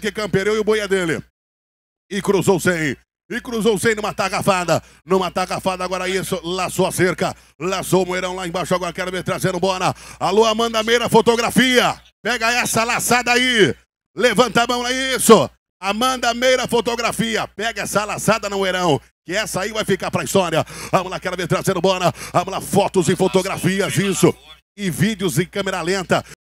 que campereu e o boia dele. E cruzou sem. E cruzou sem numa tagafada. Numa tagafada, agora isso. Laçou a cerca. Laçou o moeirão lá embaixo. Agora quero ver trazendo bola. Alô, Amanda Meira, fotografia. Pega essa laçada aí. Levanta a mão lá, é isso. Amanda Meira Fotografia. Pega essa laçada no Eirão. Que essa aí vai ficar pra história. Vamos lá, quero ver trazendo bola. Vamos lá, fotos e fotografias, isso. E vídeos em câmera lenta.